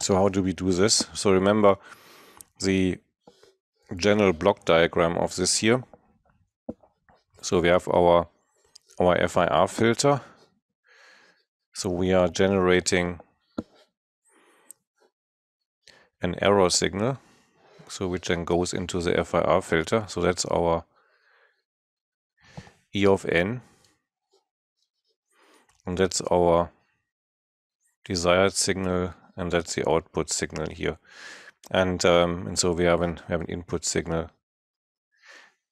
So how do we do this? So remember the general block diagram of this here. So we have our, our FIR filter. So we are generating an error signal, so which then goes into the FIR filter. So that's our E of n. And that's our desired signal and that's the output signal here. And um, and so we have an we have an input signal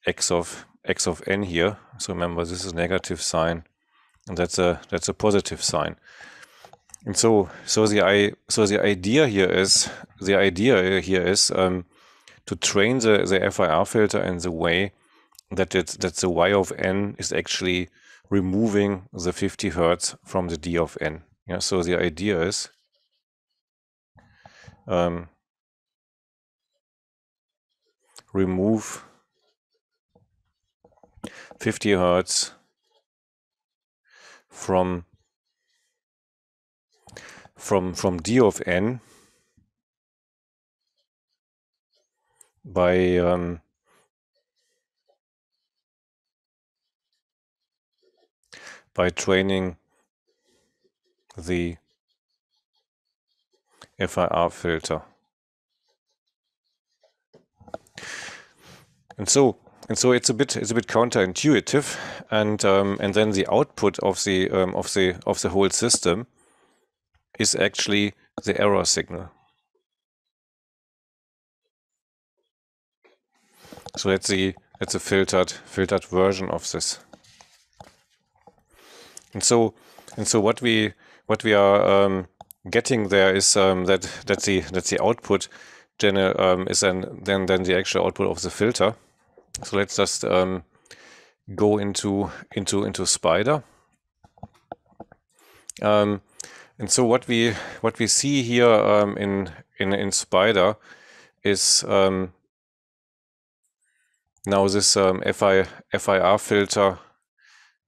x of x of n here. So remember this is negative sign, and that's a that's a positive sign. And so so the i so the idea here is the idea here is um, to train the the FIR filter in the way that it's that the y of n is actually removing the 50 hertz from the d of n. Yeah, so the idea is um, remove 50 hertz from from from d of n by um, by training the FIR filter. And so and so it's a bit it's a bit counterintuitive, and um, and then the output of the um, of the of the whole system is actually the error signal. So that's the that's a filtered filtered version of this. And so and so what we what we are um, getting there is um, that that the that the output gener um, is then then then the actual output of the filter. So let's just um, go into into into Spider. Um, and so what we what we see here um, in in in Spider is um, now this FI FIR filter.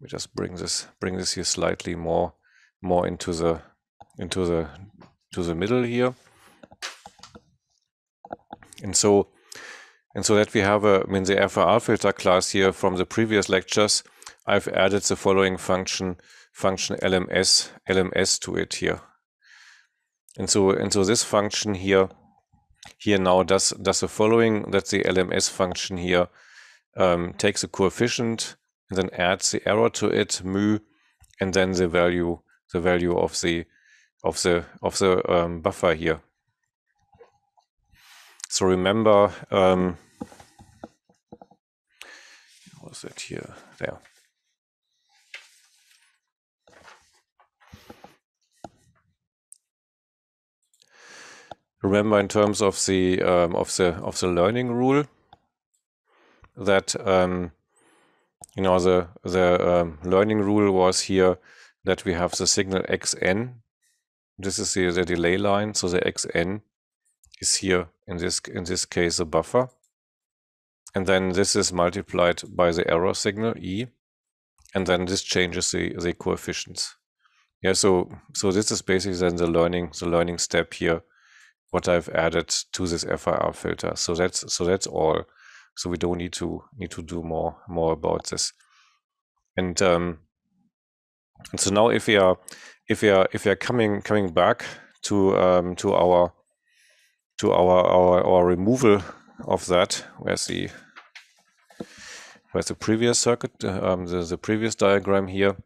We just bring this bring this here slightly more more into the into the to the middle here. And so and so that we have a I mean the FRR filter class here from the previous lectures, I've added the following function function LMS LMS to it here. And so and so this function here here now does does the following that the LMS function here um, takes a coefficient and then adds the error to it mu and then the value the value of the of the of the um, buffer here. So remember, um, was it here? There. Remember, in terms of the um, of the of the learning rule, that um, you know the the um, learning rule was here that we have the signal xn this is the, the delay line, so the xn is here in this in this case a buffer. And then this is multiplied by the error signal E, and then this changes the, the coefficients. Yeah, so so this is basically then the learning the learning step here, what I've added to this FIR filter. So that's so that's all. So we don't need to need to do more more about this. And um, and so now if we are if we are if we are coming coming back to um, to our to our, our our removal of that, where's the where's the previous circuit, um, the the previous diagram here.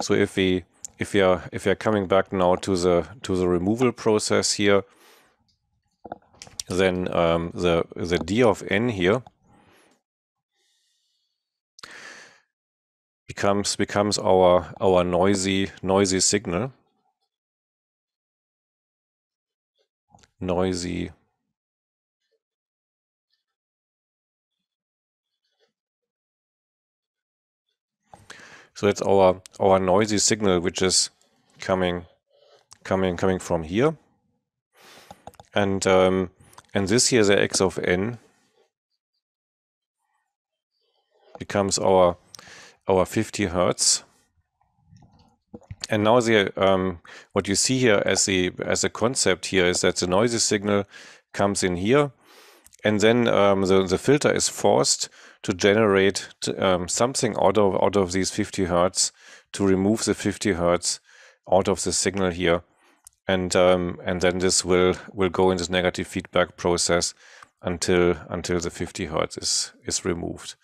So if we if we are if we are coming back now to the to the removal process here, then um, the the d of n here becomes becomes our our noisy noisy signal. Noisy So that's our our noisy signal, which is coming coming coming from here. And um, and this here, the x of n becomes our our 50 hertz. And now the um, what you see here as the as a concept here is that the noisy signal comes in here, and then um, the the filter is forced to generate um, something out of out of these 50 hertz to remove the 50 hertz out of the signal here, and um, and then this will will go in this negative feedback process until until the 50 hertz is is removed.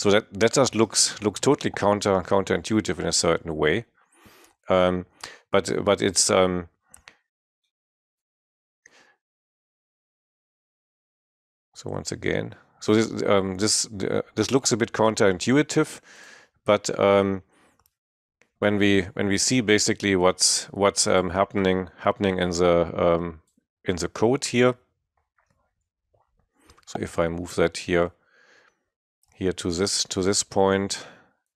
So that, that just looks looks totally counter counterintuitive in a certain way. Um, but but it's um, so once again. So this um, this uh, this looks a bit counterintuitive, but um, when we when we see basically what's what's um, happening happening in the um, in the code here. So if I move that here here to this to this point,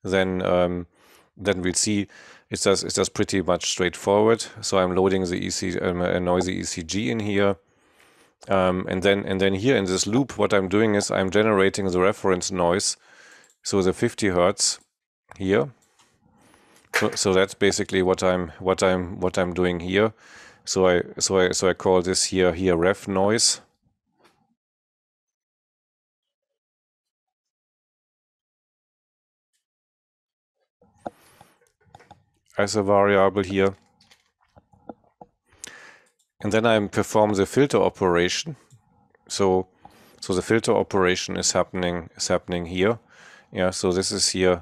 then um, then we'll see it does it's just pretty much straightforward. So I'm loading the EC um, a uh, noisy ECG in here. Um, and then and then here in this loop, what I'm doing is I'm generating the reference noise, so the 50 hertz here. So, so that's basically what I'm what I'm what I'm doing here. So I so I so I call this here here ref noise. as a variable here. And then I perform the filter operation. So so the filter operation is happening is happening here. Yeah, so this is here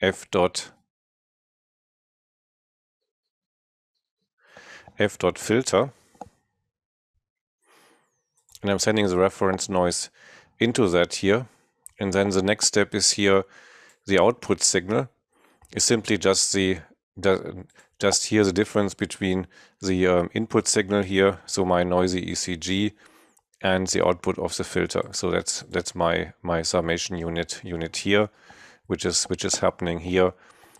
f dot f dot filter. And I'm sending the reference noise into that here. And then the next step is here the output signal is simply just the, just here the difference between the um, input signal here, so my noisy ECG, and the output of the filter. So that's that's my my summation unit unit here, which is which is happening here.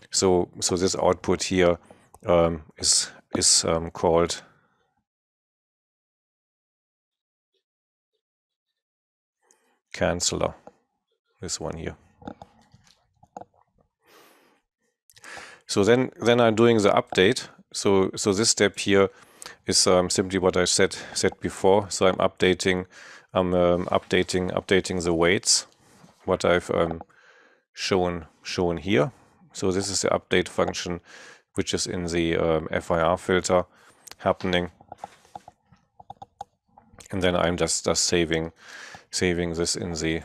So so this output here um, is is um, called canceller. This one here. So then, then I'm doing the update. So, so this step here is um, simply what I said said before. So I'm updating, I'm um, updating updating the weights, what I've um, shown shown here. So this is the update function, which is in the um, FIR filter happening, and then I'm just just saving saving this in the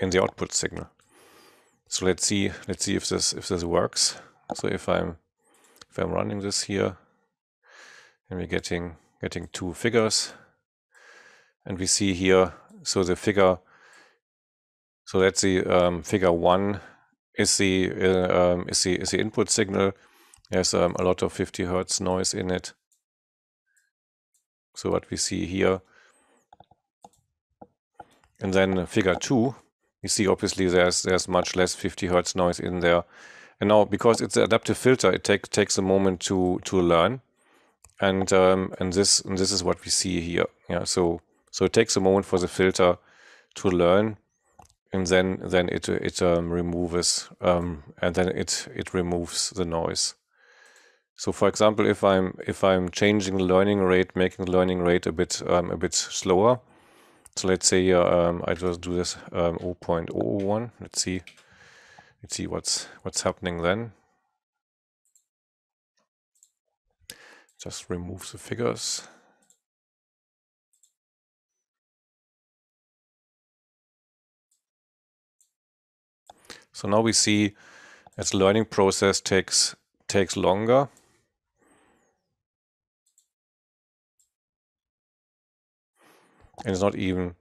in the output signal. So let's see let's see if this if this works. So if I'm if I'm running this here, and we're getting getting two figures, and we see here so the figure so that's the um, figure one is the uh, um, is the is the input signal. There's um, a lot of 50 hertz noise in it. So what we see here, and then figure two, you see obviously there's there's much less 50 hertz noise in there. And now, because it's an adaptive filter, it take, takes a moment to to learn, and um, and this and this is what we see here. Yeah, so so it takes a moment for the filter to learn, and then then it it um, removes um, and then it it removes the noise. So, for example, if I'm if I'm changing the learning rate, making the learning rate a bit um, a bit slower. So let's say uh, um, I just do this um, 0.001. Let's see. Let's see what's what's happening then. Just remove the figures. So now we see as learning process takes takes longer. And it's not even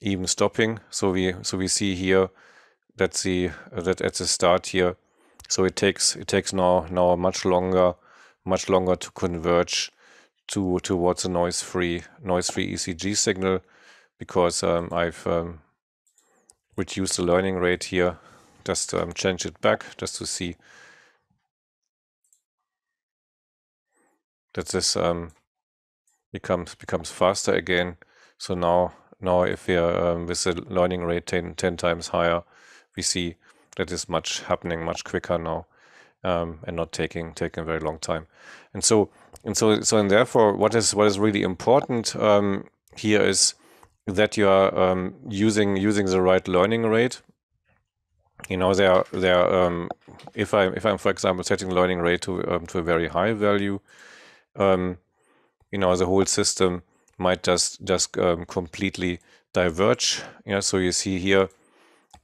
even stopping. So we so we see here that's the that at the start here. So it takes it takes now now much longer much longer to converge to towards a noise free noise free ECG signal because um, I've um, reduced the learning rate here. Just um, change it back just to see that this um, becomes becomes faster again. So now now if we are um, with the learning rate 10, 10 times higher, we see that is much happening much quicker now um, and not taking taking a very long time. And so and so so and therefore, what is what is really important um, here is that you are um, using using the right learning rate. You know, there there um, if I if I'm for example setting learning rate to um, to a very high value, um, you know, the whole system might just just completely diverge. Yeah, so you see here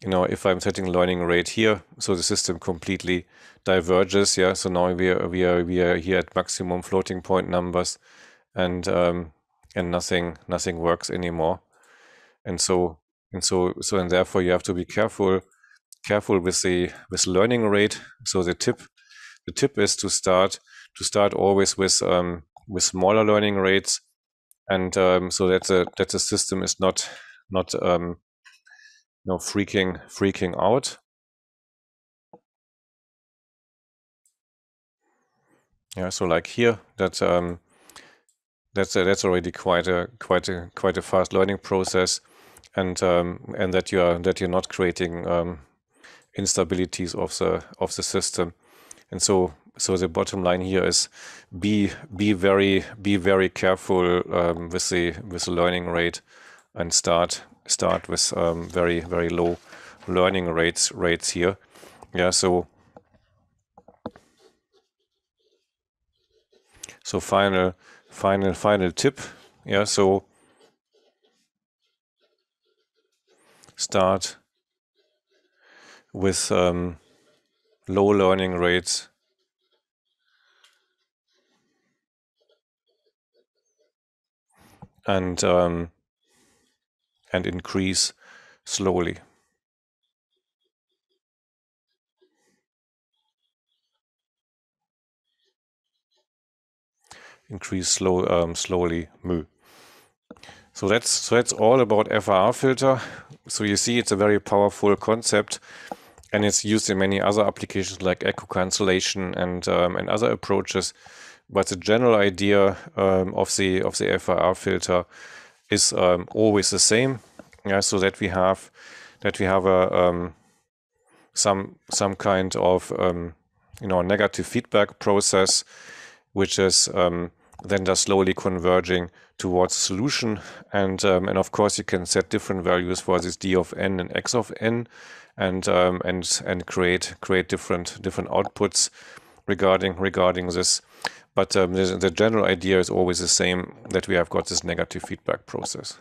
you know, if I'm setting learning rate here, so the system completely diverges. Yeah, so now we are we are we are here at maximum floating point numbers, and um, and nothing nothing works anymore, and so and so so and therefore you have to be careful careful with the with learning rate. So the tip the tip is to start to start always with um, with smaller learning rates, and um, so that the that the system is not not um, no freaking freaking out. Yeah, so like here, that's um, that's uh, that's already quite a quite a quite a fast learning process, and um, and that you are that you're not creating um, instabilities of the of the system, and so so the bottom line here is be be very be very careful um, with the with the learning rate and start start with um, very very low learning rates rates here. Yeah, so so final final final tip. Yeah, so start with um, low learning rates. And um, and increase slowly. Increase slow, um, slowly mu. So that's so that's all about FR filter. So you see, it's a very powerful concept, and it's used in many other applications like echo cancellation and um, and other approaches. But the general idea um, of the of the FR filter is um, always the same. Yeah, so that we have that we have a um, some some kind of um, you know negative feedback process, which is um, then just slowly converging towards solution. And um, and of course you can set different values for this d of n and x of n, and um, and and create create different different outputs regarding regarding this but um, the, the general idea is always the same that we have got this negative feedback process.